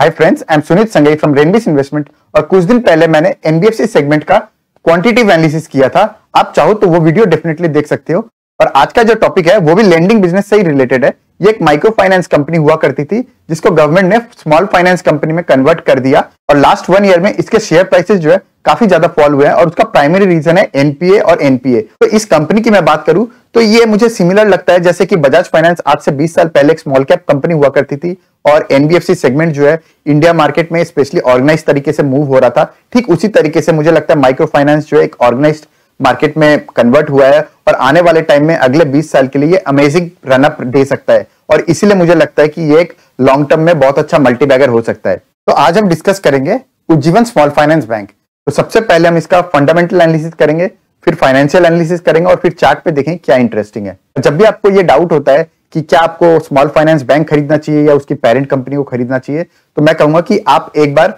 hi friends I am Sunit Sangai from रेनबिस investment और कुछ दिन पहले मैंने एनबीएफसी सेगमेंट का क्वांटिटिव एनालिसिस किया था आप चाहो तो वो वीडियो डेफिनेटली देख सकते हो और आज का जो टॉपिक है वो भी लेंडिंग बिजनेस से ही रिलेटेड है ये एक माइक्रो फाइनेंस कंपनी हुआ करती थी जिसको गवर्नमेंट ने स्मॉल फाइनेंस कंपनी में कन्वर्ट कर दिया और लास्ट वन ईयर में इसके शेयर प्राइसेस जो है काफी ज्यादा फॉल हुआ है और उसका प्राइमरी रीजन है एनपीए और एनपीए तो इस कंपनी की मैं बात करूं तो ये मुझे सिमिलर लगता है जैसे कि बजाज फाइनेंस आज से 20 साल पहले एक स्मॉल कैप कंपनी हुआ करती थी और एनबीएफसी सेगमेंट जो है इंडिया मार्केट में स्पेशली ऑर्गेनाइज तरीके से मूव हो रहा था ठीक उसी तरीके से मुझे लगता है माइक्रो फाइनेंस जो है एक ऑर्गेनाइज मार्केट में कन्वर्ट हुआ है और आने वाले टाइम में अगले 20 साल के लिए अमेजिंग रनअप दे सकता है और इसीलिए मुझे लगता है कि ये एक लॉन्ग टर्म में बहुत अच्छा मल्टीबैगर हो सकता है तो आज हम डिस्कस करेंगे उज्जीवन स्मॉल फाइनेंस बैंक तो सबसे पहले हम इसका फंडामेंटल एनालिसिस करेंगे फिर फाइनेंशियल एनालिसिस करेंगे और फिर चार्ट पे देखें क्या इंटरेस्टिंग है जब भी आपको ये डाउट होता है कि क्या आपको स्मॉल फाइनेंस बैंक खरीदना चाहिए या उसकी पेरेंट कंपनी को खरीदना चाहिए तो मैं कहूंगा कि आप एक बार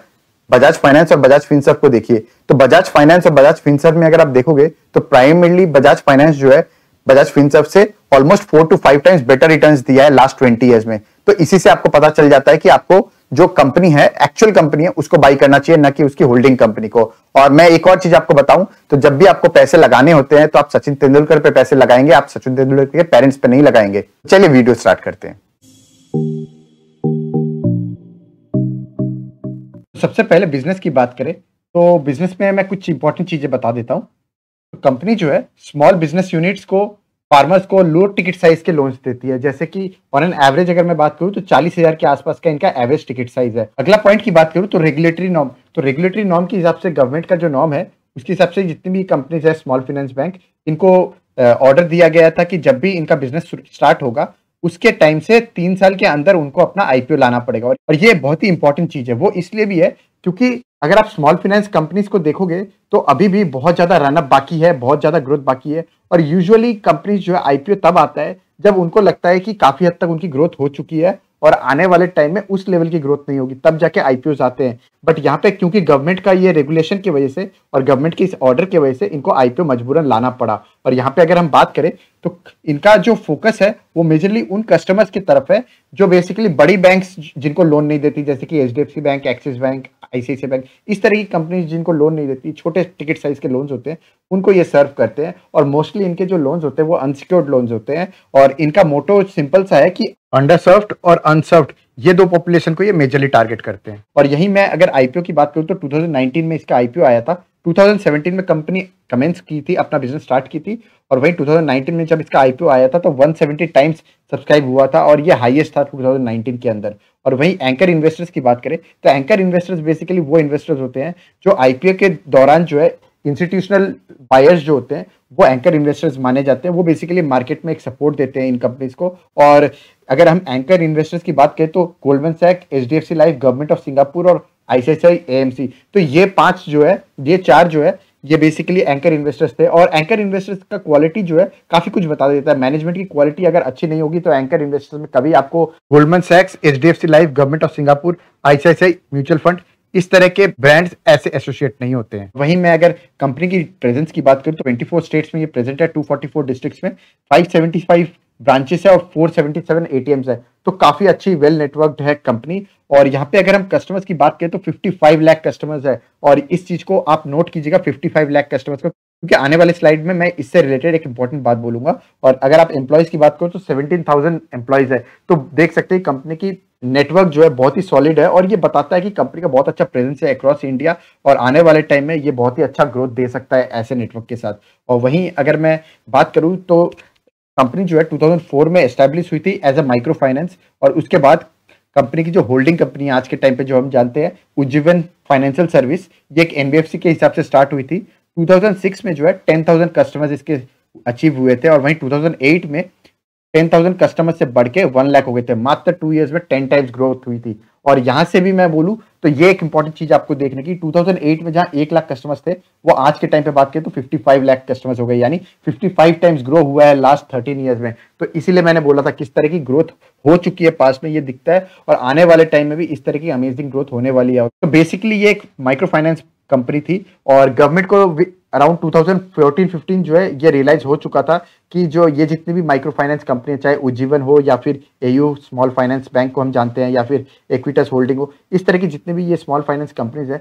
बजाज फाइनेंस और बजाज फिंसर को देखिए तो बजाज फाइनेंस और बजाज फिंसर में अगर आप देखोगे तो प्राइमरली बजाज फाइनेंस जो है बजाज फिंसर से almost four to five times better return दिया है लास्ट ट्वेंटी ईयर में तो इसी से आपको पता चल जाता है कि आपको जो कंपनी है एक्चुअल कंपनी है उसको बाई करना चाहिए ना कि उसकी होल्डिंग कंपनी को और मैं एक और चीज आपको बताऊं तो जब भी आपको पैसे लगाने होते हैं तो आप सचिन तेंदुलकर पे पैसे लगाएंगे आप सचिन तेंदुलकर के पेरेंट्स पे नहीं लगाएंगे चलिए वीडियो स्टार्ट करते हैं सबसे पहले बिजनेस की बात करें तो बिजनेस में मैं कुछ इंपॉर्टेंट चीजें बता देता हूं कंपनी तो जो है स्मॉल बिजनेस यूनिट्स को फार्मर्स को लो टिकट साइज के लोन्स देती है जैसे कि ऑन एन एवरेज अगर मैं बात करूं तो चालीस हजार के आसपास का इनका एवरेज टिकट साइज है अगला पॉइंट की बात करूं तो रेगुलेटरी नॉर्म तो रेगुलेटरी नॉर्म के हिसाब से गवर्नमेंट का जो नॉर्म है उसके हिसाब से जितनी भी कंपनीज है स्मॉल फाइनेंस बैंक इनको ऑर्डर दिया गया था कि जब भी इनका बिजनेस स्टार्ट होगा उसके टाइम से तीन साल के अंदर उनको अपना आईपीओ लाना पड़ेगा और ये बहुत ही इंपॉर्टेंट चीज है वो इसलिए भी है क्योंकि अगर आप स्मॉल फाइनेंस कंपनीज को देखोगे तो अभी भी बहुत ज़्यादा रनअप बाकी है बहुत ज़्यादा ग्रोथ बाकी है और यूजुअली कंपनीज जो है आईपीओ तब आता है जब उनको लगता है कि काफ़ी हद तक उनकी ग्रोथ हो चुकी है और आने वाले टाइम में उस लेवल की ग्रोथ नहीं होगी तब जाके आईपीओ आते हैं बट यहाँ पे क्योंकि गवर्नमेंट का ये रेगुलेशन की वजह से और गवर्नमेंट के इस ऑर्डर की वजह से इनको आईपीओ मजबूरन लाना पड़ा और यहाँ पे अगर हम बात करें तो इनका जो फोकस है वो मेजरली उन कस्टमर्स की तरफ है जो बेसिकली बड़ी बैंक जिनको लोन नहीं देती जैसे कि H bank Axis bank ICI bank इस तरह की कंपनीज जिनको लोन नहीं देती छोटे टिकट साइज के लोन्स होते हैं उनको ये सर्व करते हैं और मोस्टली इनके जो लोन्स होते हैं वो अनसिक्योर्ड लोन्स होते हैं और इनका मोटो सिंपल सा है कि अंडरसर्व और अनसर्व ये दो पॉपुलेशन को ये मेजरली टारगेट करते हैं और यही मैं अगर आईपीओ की बात करूँ तो टू में इसका आईपीओ आया था 2017 में कंपनी कमेंस की थी अपना बिजनेस स्टार्ट की थी और वहीं 2019 में जब इसका आईपीओ आया था तो 170 टाइम्स सब्सक्राइब हुआ था और ये हाईएस्ट था 2019 के अंदर और वहीं एंकर इन्वेस्टर्स की बात करें तो एंकर इन्वेस्टर्स बेसिकली वो इन्वेस्टर्स होते हैं जो आईपीओ के दौरान जो है इंस्टीट्यूशनल बायर्स जो होते हैं वो एंकर इन्वेस्टर्स माने जाते हैं वो बेसिकली मार्केट में एक सपोर्ट देते हैं इन कंपनीज को और अगर हम एंकर इन्वेस्टर्स की बात करें तो Goldman Sachs H life government of Singapore और आईसीआईसीआई एएमसी तो ये पांच जो है ये चार जो है ये बेसिकली एंकर इन्वेस्टर्स थे और एंकर इन्वेस्टर्स का क्वालिटी जो है काफी कुछ बता देता है मैनेजमेंट की क्वालिटी अगर अच्छी नहीं होगी तो एंकर इन्वेस्टर्स में कभी आपको गोल्डमन सैक्स H life government of Singapore ICICI mutual fund इस तरह के ब्रांड्स ऐसे एसोसिएट नहीं होते हैं वहीं मैं अगर कंपनी की प्रेजेंस की बात करूं तो 24 स्टेट्स में ये प्रेजेंट है 244 डिस्ट्रिक्ट्स में 575 ब्रांचेस है और 477 एटीएम्स है तो काफी अच्छी वेल नेटवर्कड है कंपनी और यहाँ पे अगर हम कस्टमर्स की बात करें तो 55 लाख कस्टमर्स है और इस चीज को आप नोट कीजिएगा 55 लाख कस्टमर्स को क्योंकि आने वाले स्लाइड में मैं इससे रिलेटेड एक इंपॉर्टेंट बात बोलूंगा और अगर आप एम्प्लॉयज की बात करो तो 17,000 एम्प्लॉयज है तो देख सकते हैं कंपनी की नेटवर्क जो है बहुत ही सॉलिड है और ये बताता है कि कंपनी का बहुत अच्छा प्रेजेंस है अक्रॉस इंडिया और आने वाले टाइम में ये बहुत ही अच्छा ग्रोथ दे सकता है ऐसे नेटवर्क के साथ और वहीं अगर मैं बात करूँ तो कंपनी जो है 2004 में एस्टेब्लिश हुई थी एज अ माइक्रो फाइनेंस और उसके बाद कंपनी की जो होल्डिंग कंपनी है आज के टाइम पे जो हम जानते हैं उज्जीवन फाइनेंशियल सर्विस ये एक एनबीएफसी के हिसाब से स्टार्ट हुई थी 2006 में जो है 10,000 कस्टमर्स इसके अचीव हुए थे और वहीं 2008 में 10,000 कस्टमर्स से बढ़ के वन लैक हो गए थे मात्र टू ईयर्स में टेन टाइम्स ग्रोथ हुई थी और यहां से भी मैं बोलूं तो ये एक इंपॉर्टेंट चीज आपको देखने की 2008 में जहाँ एक लाख कस्टमर्स थे वो आज के टाइम पे बात करें तो 55 लाख कस्टमर्स हो गए यानी 55 टाइम्स ग्रो हुआ है लास्ट 13 इयर्स में तो इसीलिए मैंने बोला था किस तरह की ग्रोथ हो चुकी है पास में ये दिखता है और आने वाले टाइम में भी इस तरह की अमेजिंग ग्रोथ होने वाली है तो बेसिकली ये एक माइक्रो फाइनेंस कंपनी थी और गवर्नमेंट को अराउंड 2014-15 जो है ये रियलाइज हो चुका था कि जो ये जितनी भी माइक्रो फाइनेंस कंपनी चाहे उज्जीवन हो या फिर एयू स्मॉल फाइनेंस बैंक को हम जानते हैं या फिर एक्विटस होल्डिंग हो इस तरह की जितनी भी ये स्मॉल फाइनेंस कंपनीज है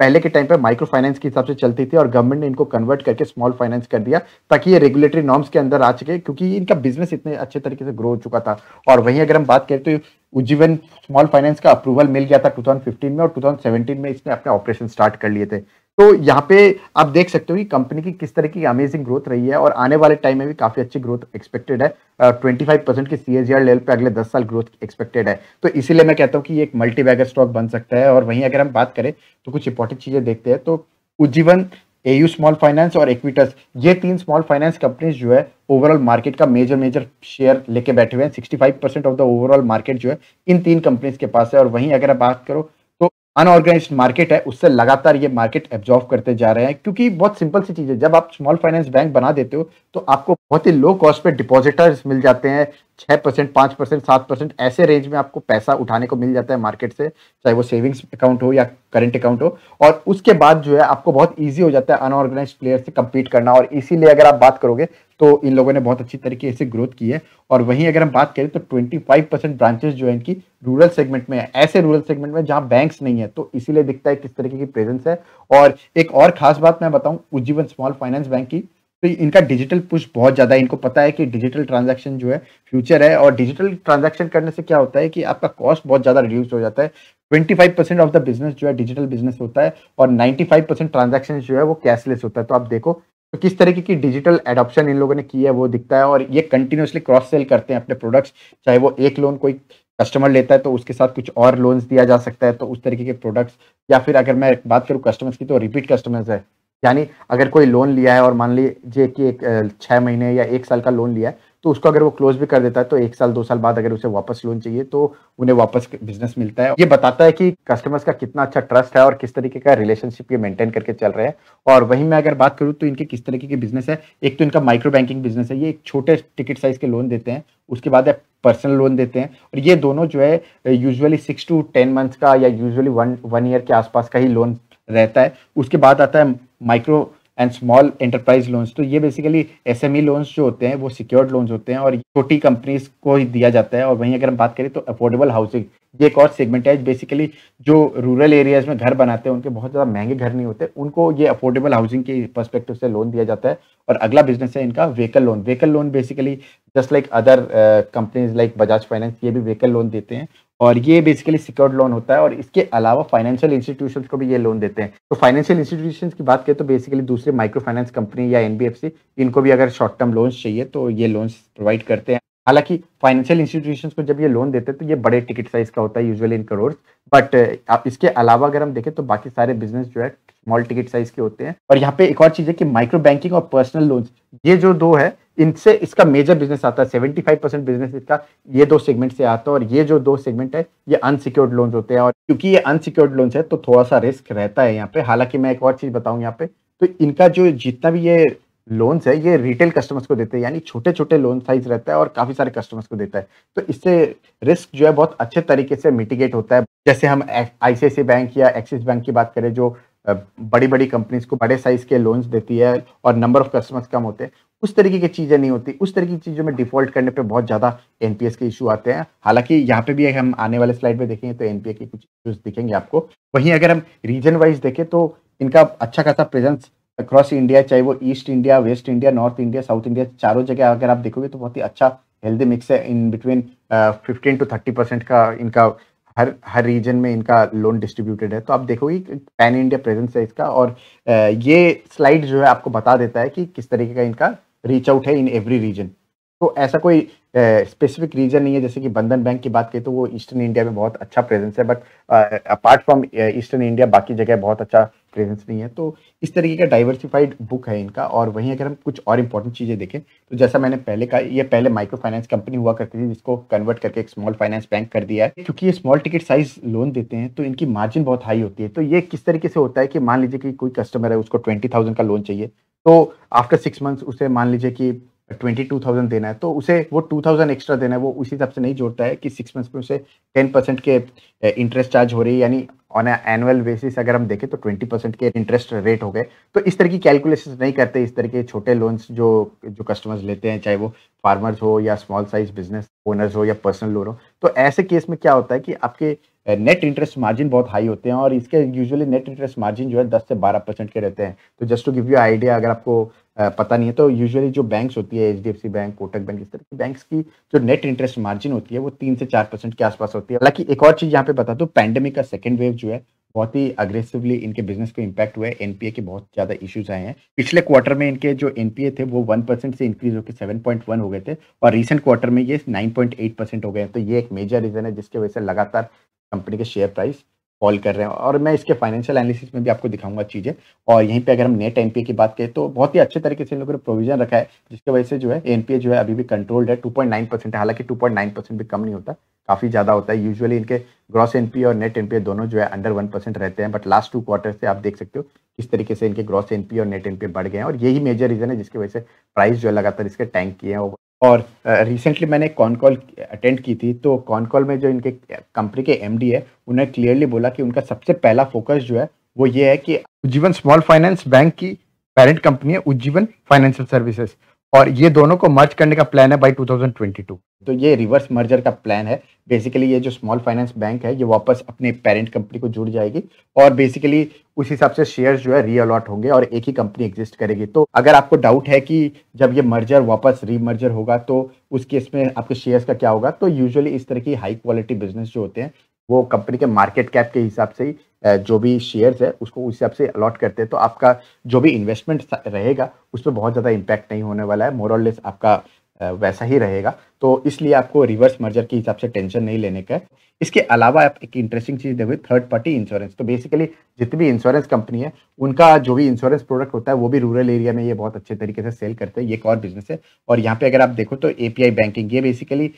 पहले के टाइम पर माइक्रो फाइनेंस के हिसाब से चलती थी और गवर्नमेंट ने इनको कन्वर्ट करके स्मॉल फाइनेंस कर दिया ताकि ये रेगुलेटरी नॉर्म्स के अंदर आ सके क्योंकि इनका बिजनेस इतने अच्छे तरीके से ग्रो हो चुका था और वहीं अगर हम बात करें तो उज्जीवन स्मॉल फाइनेंस का अप्रूवल मिल गया था 2015 में और 2017 में इसने अपने ऑपरेशन स्टार्ट कर लिए थे तो यहाँ पे आप देख सकते हो कि कंपनी की किस तरह की अमेजिंग ग्रोथ रही है और आने वाले टाइम में भी काफ़ी अच्छी ग्रोथ एक्सपेक्टेड है ट्वेंटी फाइव परसेंट की सी लेवल पे अगले दस साल ग्रोथ एक्सपेक्टेड है तो इसीलिए मैं कहता हूँ कि ये एक मल्टी स्टॉक बन सकता है और वहीं अगर हम बात करें तो कुछ इंपॉर्टेंट चीज़ें देखते हैं तो उज्जीवन एयू स्मॉल फाइनेंस और इक्विटस ये तीन स्मॉल फाइनेंस कंपनीज जो है ओवरऑल मार्केट का मेजर मेजर शेयर लेके बैठे हुए हैं 65 percent of the overall market जो है इन तीन कंपनीज के पास है और वहीं अगर आप बात करो अनऑर्गेनाइज मार्केट है उससे लगातार ये मार्केट एब्जॉर्व करते जा रहे हैं क्योंकि बहुत सिंपल सी चीज़ है जब आप स्मॉल फाइनेंस बैंक बना देते हो तो आपको बहुत ही लो कॉस्ट पे डिपॉजिटर्स मिल जाते हैं छः परसेंट पाँच परसेंट सात परसेंट ऐसे रेंज में आपको पैसा उठाने को मिल जाता है मार्केट से चाहे वो सेविंग्स अकाउंट हो या करेंट अकाउंट हो और उसके बाद जो है आपको बहुत ईजी हो जाता है अनऑर्गेनाइज प्लेयर से कम्पीट करना और इसीलिए अगर आप बात करोगे तो इन लोगों ने बहुत अच्छी तरीके से ग्रोथ की है और वहीं अगर हम बात करें तो 25 परसेंट ब्रांचेस जो है इनकी रूरल सेगमेंट में है ऐसे रूरल सेगमेंट में जहां बैंक्स नहीं है तो इसीलिए दिखता है किस तरीके की प्रेजेंस है और एक और खास बात मैं बताऊं उज्जीवन स्मॉल फाइनेंस बैंक की तो इनका डिजिटल पुश बहुत ज़्यादा है इनको पता है कि डिजिटल ट्रांजेक्शन जो है फ्यूचर है और डिजिटल ट्रांजेक्शन करने से क्या होता है कि आपका कॉस्ट बहुत ज़्यादा रिड्यूस हो जाता है 25 परसेंट ऑफ द बिजनेस जो है डिजिटल बिजनेस होता है और 95 परसेंट ट्रांजेक्शन जो है वो कैशलेस होता है तो आप देखो तो किस तरीके की डिजिटल एडॉप्शन इन लोगों ने की है वो दिखता है और ये कंटिन्यूसली क्रॉस सेल करते हैं अपने प्रोडक्ट्स चाहे वो एक लोन कोई कस्टमर लेता है तो उसके साथ कुछ और लोन्स दिया जा सकता है तो उस तरीके के प्रोडक्ट्स या फिर अगर मैं बात करूँ कस्टमर्स की तो रिपीट कस्टमर्स है यानी अगर कोई लोन लिया है और मान लीजिए कि एक छः महीने या एक साल का लोन लिया है तो उसको अगर वो क्लोज भी कर देता है तो एक साल दो साल बाद अगर उसे वापस लोन चाहिए तो उन्हें वापस बिजनेस मिलता है ये बताता है कि कस्टमर्स का कितना अच्छा ट्रस्ट है और किस तरीके का रिलेशनशिप ये मेंटेन करके चल रहे हैं और वहीं मैं अगर बात करूँ तो इनके किस तरीके के बिजनेस है एक तो इनका माइक्रो बैंकिंग बिजनेस है ये एक छोटे टिकट साइज के लोन देते हैं उसके बाद है पर्सनल लोन देते हैं और ये दोनों जो है usually six to ten months का या यूजुअली वन वन ईयर के आसपास का ही लोन रहता है उसके बाद आता है micro and small enterprise loans तो ये बेसिकली एस ई लोन्स जो होते हैं वो सिक्योर्ड लोन्स होते हैं और छोटी कंपनीज को ही दिया जाता है और वहीं अगर हम बात करें तो अफोर्डेबल हाउसिंग ये एक और सेगमेंट है बेसिकली जो रूरल एरियाज में घर बनाते हैं उनके बहुत ज़्यादा महंगे घर नहीं होते उनको ये अफोर्डेबल हाउसिंग के परस्पेक्टिव से लोन दिया जाता है और अगला बिजनेस है इनका vehicle loan vehicle loan basically just like other companies like Bajaj Finance ये भी व्हीकल लोन देते हैं और ये बेसिकली सिक्योर्ड लोन होता है और इसके अलावा फाइनेंशियल इंस्टीट्यूशन को भी ये लोन देते हैं तो फाइनेंशियल इंस्टीट्यूशन की बात करें तो बेसिकली दूसरे माइक्रो फाइनेंस कंपनी या एनबीएफसी इनको भी अगर शॉर्ट टर्म लोन्स चाहिए तो ये लोन्स प्रोवाइड करते हैं हालांकि फाइनेंशियल इंस्टीट्यूशन को जब ये लोन देते हैं तो ये बड़े टिकट साइज का होता है यूजुअली इन करोड़ बट इसके अलावा अगर हम देखें तो बाकी सारे बिजनेस जो है स्मॉल टिकट साइज के होते हैं और यहाँ पे एक और चीज़ है कि माइक्रो बैंकिंग और पर्सनल लोन्स ये जो दो है इनसे इसका मेजर बिजनेस आता है सेवेंटी फाइव परसेंट बिजनेस इसका ये दो सेगमेंट से आता है और ये जो दो सेगमेंट है ये अनसिक्योर्ड लोन्स होते हैं और क्योंकि ये अनसिक्योर्ड लोन्स है तो थोड़ा सा रिस्क रहता है यहाँ पे हालांकि मैं एक और चीज़ बताऊँ यहाँ पे तो इनका जो जितना भी ये लोन्स है ये रिटेल कस्टमर्स को देते हैं यानी छोटे छोटे लोन साइज रहता है और काफ़ी सारे कस्टमर्स को देता है तो इससे रिस्क जो है बहुत अच्छे तरीके से मिटिगेट होता है जैसे हम आई बैंक या एक्सिस बैंक की बात करें जो बड़ी बड़ी कंपनीज को बड़े साइज के लोन्स देती है और नंबर ऑफ कस्टमर्स कम होते हैं उस तरीके की चीज़ें नहीं होती उस तरीके की चीज़ों में डिफॉल्ट करने पे बहुत ज़्यादा एनपीएस के इशू आते हैं हालांकि यहाँ पे भी हम आने वाले स्लाइड में देखेंगे तो एनपीए के कुछ इशूज दिखेंगे आपको वहीं अगर हम रीजन वाइज देखें तो इनका अच्छा खासा प्रेजेंस अक्रॉस इंडिया चाहे वो east India west India north India south India चारों जगह अगर आप देखोगे तो बहुत ही अच्छा हेल्दी मिक्स है in between fifteen to thirty percent का इनका हर हर रीजन में इनका लोन डिस्ट्रीब्यूटेड है तो आप देखोगे पैन इंडिया प्रेजेंस है इसका और ये स्लाइड जो है आपको बता देता है कि किस तरीके का इनका रीच आउट है इन एवरी रीजन तो ऐसा कोई स्पेसिफिक रीजन नहीं है जैसे कि बंधन बैंक की बात करें तो वो ईस्टर्न इंडिया में बहुत अच्छा प्रेजेंस है but apart from eastern India बाकी जगह बहुत अच्छा प्रेजेंस नहीं है तो इस तरीके का डाइवर्सिफाइड बुक है इनका और वहीं अगर हम कुछ और इंपॉर्टेंट चीज़ें देखें तो जैसा मैंने पहले कहा ये पहले माइक्रो फाइनेंस कंपनी हुआ करती थी जिसको कन्वर्ट करके एक स्मॉल फाइनेंस बैंक कर दिया है क्योंकि ये स्मॉल टिकट साइज लोन देते हैं तो इनकी मार्जिन बहुत हाई होती है तो ये किस तरीके से होता है कि मान लीजिए कि कोई कस्टमर है उसको ट्वेंटी थाउजेंड का लोन चाहिए तो आफ्टर सिक्स मंथ्स उसे मान लीजिए कि ट्वेंटी टू थाउजेंड देना है तो उसे वो टू थाउजेंड एक्स्ट्रा देना है वो उसी हिसाब से नहीं जोड़ता है कि सिक्स मंथ्स में उसे टेन परसेंट के इंटरेस्ट चार्ज हो रही है यानी ऑन एनुअल बेसिस अगर हम देखें तो ट्वेंटी परसेंट के इंटरेस्ट रेट हो गए तो इस तरह की कैलकुलेशन नहीं करते इस तरह के छोटे लोन्स जो जो कस्टमर्स लेते हैं चाहे वो फार्मर्स हो या स्मॉल साइज बिजनेस ओनर्स हो या पर्सनल लोन हो तो ऐसे केस में क्या होता है कि आपके नेट इंटरेस्ट मार्जिन बहुत हाई होते हैं और इसके यूजुअली नेट इंटरेस्ट मार्जिन जो है दस से बारह परसेंट के रहते हैं तो just to give you idea अगर आपको पता नहीं है तो यूजुअली जो बैंक्स होती है एच बैंक कोटक बैंक इस तरह की बैंक्स की जो नेट इंटरेस्ट मार्जिन होती है वो तीन से चार परसेंट के आसपास होती है हालांकि एक और चीज़ यहाँ पे बता दो पैंडेमिक का सेकेंड वेव जो है बहुत ही अग्रेसिवली इनके बिजनेस को इम्पैक्ट हुआ है एनपीए के बहुत ज़्यादा इश्यूज आए हैं पिछले क्वार्टर में इनके जो एनपीए थे वो वन परसेंट से इंक्रीज होकर सेवन पॉइंट वन हो गए थे और रिसेंट क्वार्टर में ये नाइन पॉइंट एट परसेंट हो गए हैं तो ये एक मेजर रीज़न है जिसके वजह से लगातार कंपनी के शेयर प्राइस फॉल कर रहे हैं और मैं इसके फाइनेंशियल एनालिसिस में भी आपको दिखाऊंगा चीज़ें और यहीं पे अगर हम नेट एनपीए की बात करें तो बहुत ही अच्छे तरीके से इन लोगों ने प्रोविजन रखा है जिसकी वजह से जो है एनपीए जो है अभी भी कंट्रोल्ड है 2.9 परसेंट है हालांकि 2.9 परसेंट भी कम नहीं होता काफ़ी ज़्यादा होता है यूजली इनके ग्रॉस एनपीए और नेट एनपीए दोनों जो है अंडर वन परसेंट रहते हैं बट लास्ट टू क्वार्टर से आप देख सकते हो किस तरीके से इनके ग्रॉस एनपीए और नेट एनपीए बढ़ गए हैं और यही मेजर रीज़न है जिसकी वजह से प्राइस जो है लगातार इसके टैंक किए हैं और रिसेंटली मैंने कॉन कॉल अटेंड की थी तो कॉन कॉल में जो इनके कंपनी के एम है उन्होंने क्लियरली बोला कि उनका सबसे पहला फोकस जो है वो ये है कि उज्जीवन स्मॉल फाइनेंस बैंक की पेरेंट कंपनी है उज्जीवन फाइनेंशियल सर्विसेज और ये दोनों को मर्ज करने का प्लान है बाई 2022 तो ये रिवर्स मर्जर का प्लान है बेसिकली ये जो स्मॉल फाइनेंस बैंक है ये वापस अपने पेरेंट कंपनी को जुड़ जाएगी और बेसिकली उस हिसाब से शेयर्स जो है रीअलॉट होंगे और एक ही कंपनी एग्जिस्ट करेगी तो अगर आपको डाउट है कि जब ये मर्जर वापस रीमर्जर होगा तो उस केस में आपके शेयर्स का क्या होगा तो यूजुअली इस तरह की हाई क्वालिटी बिजनेस जो होते हैं वो कंपनी के मार्केट कैप के हिसाब से ही जो भी शेयर्स है उसको उस हिसाब से अलॉट करते हैं तो आपका जो भी इन्वेस्टमेंट रहेगा उस पर बहुत ज़्यादा इम्पैक्ट नहीं होने वाला है मोरल लेस आपका वैसा ही रहेगा तो इसलिए आपको रिवर्स मर्जर के हिसाब से टेंशन नहीं लेने का है इसके अलावा आप एक इंटरेस्टिंग चीज़ देखोगे थर्ड पार्टी इंश्योरेंस तो बेसिकली जितनी भी इंश्योरेंस कंपनी है उनका जो भी इंश्योरेंस प्रोडक्ट होता है वो भी रूरल एरिया में ये बहुत अच्छे तरीके से सेल करते हैं ये एक और बिजनेस है और यहाँ पे अगर आप देखो तो एपीआई बैंकिंग ये बेसिकली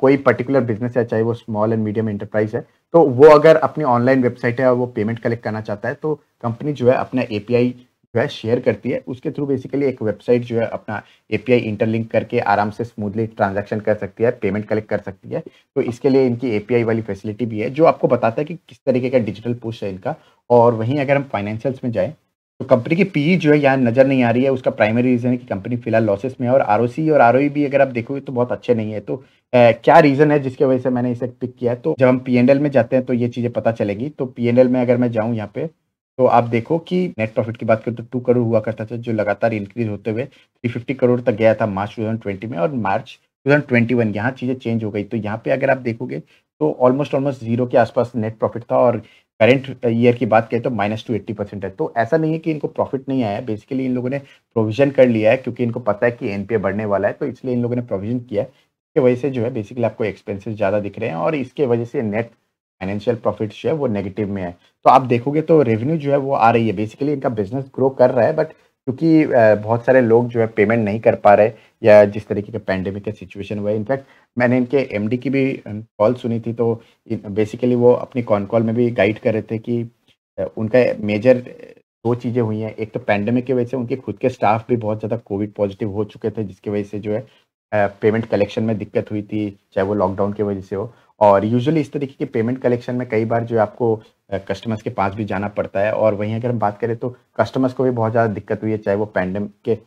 कोई पर्टिकुलर बिजनेस है चाहे वो स्मॉल एंड मीडियम इंटरप्राइज है तो वो अगर अपनी ऑनलाइन वेबसाइट है और वो पेमेंट कलेक्ट करना चाहता है तो कंपनी जो है अपना ए जो है शेयर करती है उसके थ्रू बेसिकली एक वेबसाइट जो है अपना एपीआई इंटरलिंक करके आराम से स्मूथली ट्रांजैक्शन कर सकती है पेमेंट कलेक्ट कर सकती है तो इसके लिए इनकी एपीआई वाली फैसिलिटी भी है जो आपको बताता है कि किस तरीके का डिजिटल पोस्ट है इनका और वहीं अगर हम फाइनेंशियल्स में जाएँ तो कंपनी की पीई e जो है यहाँ नज़र नहीं आ रही है उसका प्राइमरी रीज़न है कि कंपनी फिलहाल लॉसेस में है और आर और आर e भी अगर आप देखोगे तो बहुत अच्छे नहीं है तो ए, क्या रीज़न है जिसके वजह से मैंने इसे पिक किया है तो जब हम पी में जाते हैं तो ये चीज़ें पता चलेगी तो पी में अगर मैं जाऊँ यहाँ पे तो आप देखो कि नेट प्रॉफिट की बात करें तो टू करोड़ हुआ करता था जो लगातार इंक्रीज होते हुए थ्री फिफ्टी करोड़ तक गया था मार्च टू में और मार्च टू यहाँ चीज़ें चेंज हो गई तो यहाँ पे अगर आप देखोगे तो ऑलमोस्ट ऑलमोस्ट जीरो के आसपास नेट प्रॉफिट था और करेंट ईयर की बात करें तो माइनस टू एट्टी परसेंट है तो ऐसा नहीं है कि इनको प्रॉफिट नहीं आया बेसिकली इन लोगों ने प्रोविजन कर लिया है क्योंकि इनको पता है कि एनपीए बढ़ने वाला है तो इसलिए इन लोगों ने प्रोविजन किया है इसके वजह से जो है बेसिकली आपको एक्सपेंसिस ज़्यादा दिख रहे हैं और इसके वजह से नेट फाइनेंशियल प्रॉफिट जो है वो नेगेटिव में है तो आप देखोगे तो रेवेन्यू जो है वो आ रही है बेसिकली इनका बिजनेस ग्रो कर रहा है बट क्योंकि बहुत सारे लोग जो है पेमेंट नहीं कर पा रहे या जिस तरीके के पैंडेमिक का सिचुएशन हुआ है इनफैक्ट मैंने इनके एमडी की भी कॉल सुनी थी तो बेसिकली वो अपनी कॉन कॉल में भी गाइड कर रहे थे कि उनका मेजर दो चीज़ें हुई हैं एक तो पैंडेमिक की वजह से उनके खुद के स्टाफ भी बहुत ज़्यादा कोविड पॉजिटिव हो चुके थे जिसकी वजह से जो है पेमेंट कलेक्शन में दिक्कत हुई थी चाहे वो लॉकडाउन की वजह से हो और यूजुअली इस तरीके के पेमेंट कलेक्शन में कई बार जो आपको कस्टमर्स के पास भी जाना पड़ता है और वहीं अगर हम बात करें तो कस्टमर्स को भी बहुत ज़्यादा दिक्कत हुई है चाहे वो पैंडमिक के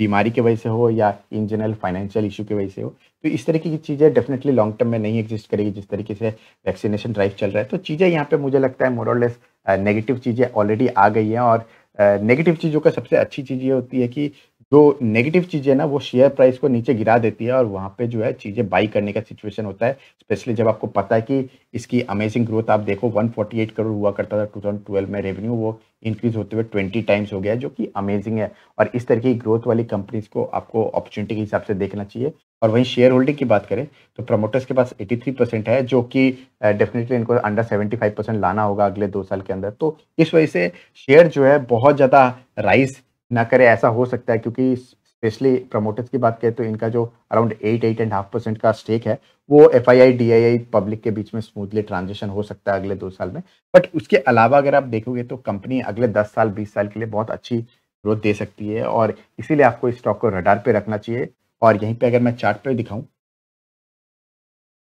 बीमारी की वजह से हो या इन जनरल फाइनेंशियल इशू की वजह से हो तो इस तरीके की चीज़ें डेफिनेटली लॉन्ग टर्म में नहीं एग्जिस्ट करेगी जिस तरीके से वैक्सीनेशन ड्राइव चल रहा है तो चीज़ें यहाँ पे मुझे लगता है मोरलेस नेगेटिव चीज़ें ऑलरेडी आ गई हैं और नेगेटिव चीज़ों का सबसे अच्छी चीज़ ये होती है कि जो नेगेटिव चीज़ें ना वो शेयर प्राइस को नीचे गिरा देती है और वहाँ पे जो है चीज़ें बाई करने का सिचुएशन होता है स्पेशली जब आपको पता है कि इसकी अमेजिंग ग्रोथ आप देखो 148 करोड़ हुआ करता था 2012 में रेवेन्यू वो इंक्रीज होते हुए 20 टाइम्स हो गया जो कि अमेजिंग है और इस तरह की ग्रोथ वाली कंपनीज को आपको अपॉर्चुनिटी के हिसाब से देखना चाहिए और वहीं शेयर होल्डिंग की बात करें तो प्रमोटर्स के पास 83 परसेंट है जो कि डेफिनेटली इनको अंडर 75 परसेंट लाना होगा अगले दो साल के अंदर तो इस वजह से शेयर जो है बहुत ज़्यादा राइज ना करे ऐसा हो सकता है क्योंकि स्पेशली प्रमोटर्स की बात करें तो इनका जो around eight eight and half percent का स्टेक है वो F I I D I I public के बीच में स्मूथली ट्रांजेक्शन हो सकता है अगले दो साल में बट उसके अलावा अगर आप देखोगे तो कंपनी अगले दस साल बीस साल के लिए बहुत अच्छी ग्रोथ दे सकती है और इसीलिए आपको इस स्टॉक को रडार पे रखना चाहिए और यहीं पे अगर मैं चार्ट पे दिखाऊं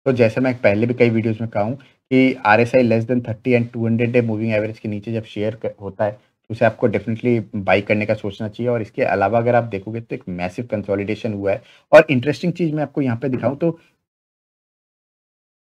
तो जैसे मैं पहले भी कई वीडियोस में कहा हूँ कि R S I less than thirty and two hundred day moving average के नीचे जब शेयर होता है उसे आपको डेफिनेटली बाई करने का सोचना चाहिए और इसके अलावा अगर आप देखोगे तो एक मैसिव कंसोलिडेशन हुआ है और इंटरेस्टिंग चीज़ मैं आपको यहाँ पे दिखाऊँ तो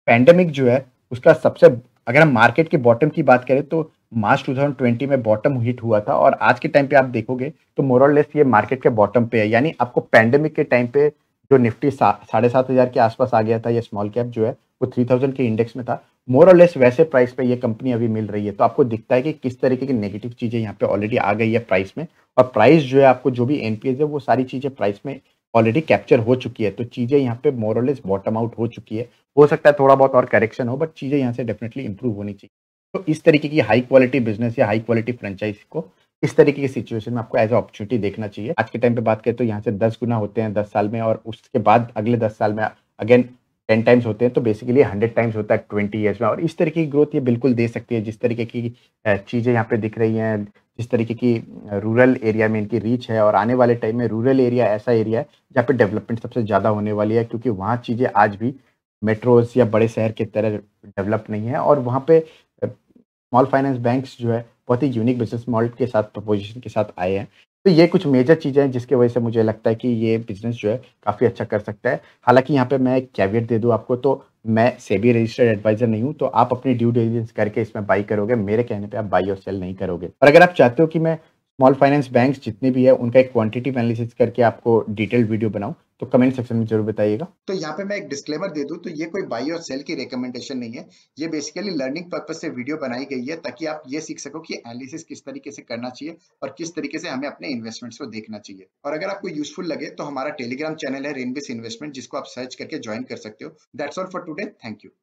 पैंडेमिक जो है उसका सबसे अगर हम मार्केट के बॉटम की बात करें तो मार्च 2020 में बॉटम हिट हुआ था और आज के टाइम पे आप देखोगे तो मोरलेस ये मार्केट के बॉटम पे है यानी आपको पैंडेमिक के टाइम पे जो निफ्टी साढ़े सात हज़ार के आसपास आ गया था ये स्मॉल कैप जो है वो थ्री थाउजेंड के इंडेक्स में था मोर और लेस वैसे प्राइस पे ये कंपनी अभी मिल रही है तो आपको दिखता है कि किस तरीके की नेगेटिव चीज़ें यहाँ पे ऑलरेडी आ गई है प्राइस में और प्राइस जो है आपको जो भी एन है वो सारी चीज़ें प्राइस में ऑलरेडी कैप्चर हो चुकी है तो चीज़ें यहाँ पे मोर और लेस बॉटम आउट हो चुकी है हो सकता है थोड़ा बहुत और करेक्शन हो बट चीज़ें यहाँ से डेफिनेटली इंप्रूव होनी चाहिए तो इस तरीके की हाई क्वालिटी बिजनेस या हाई क्वालिटी फ्रेंचाइज को इस तरीके की सिचुएशन में आपको एज अपॉर्चुनिटी देखना चाहिए आज के टाइम पे बात करें तो यहाँ से दस गुना होते हैं दस साल में और उसके बाद अगले दस साल में अगेन टेन टाइम्स होते हैं तो बेसिकली हंड्रेड टाइम्स होता है ट्वेंटी ईयर्स में और इस तरीके की ग्रोथ ये बिल्कुल दे सकती है जिस तरीके की चीज़ें यहाँ पे दिख रही हैं जिस तरीके की रूरल एरिया में इनकी रीच है और आने वाले टाइम में रूरल एरिया ऐसा एरिया है जहाँ पे डेवलपमेंट सबसे ज़्यादा होने वाली है क्योंकि वहाँ चीज़ें आज भी मेट्रोज या बड़े शहर की तरह डेवलप नहीं है और वहाँ पे स्मॉल फाइनेंस बैंक्स जो है बहुत ही यूनिक बिजनेस मॉडल के साथ प्रपोजिशन के साथ आए हैं तो ये कुछ मेजर चीज़ें हैं जिसकी वजह से मुझे लगता है कि ये बिज़नेस जो है काफ़ी अच्छा कर सकता है हालांकि यहाँ पे मैं एक कैवियट दे दूँ आपको तो मैं सेबी रजिस्टर्ड एडवाइजर नहीं हूँ तो आप अपनी ड्यू डिलीजेंस करके इसमें बाई करोगे मेरे कहने पे आप बाई और सेल नहीं करोगे और अगर आप चाहते हो कि मैं स्मॉल फाइनेंस बैंक जितने भी है उनका एक क्वान्टिटी एनालिसिस करके आपको डिटेल वीडियो बनाऊँ तो कमेंट सेक्शन में जरूर बताइएगा तो यहाँ पे मैं एक डिस्क्लेमर दे दू तो ये कोई बाई और सेल की रिकमेंडेशन नहीं है ये बेसिकली लर्निंग पर्पज से वीडियो बनाई गई है ताकि आप ये सीख सको कि एनालिसिस किस तरीके से करना चाहिए और किस तरीके से हमें अपने इन्वेस्टमेंट्स को देखना चाहिए और अगर आपको यूजफुल लगे तो हमारा टेलीग्राम चैनल है रेनबिस इन्वेस्टमेंट जिसको आप सर्च करके ज्वाइन कर सकते हो that's all for today thank you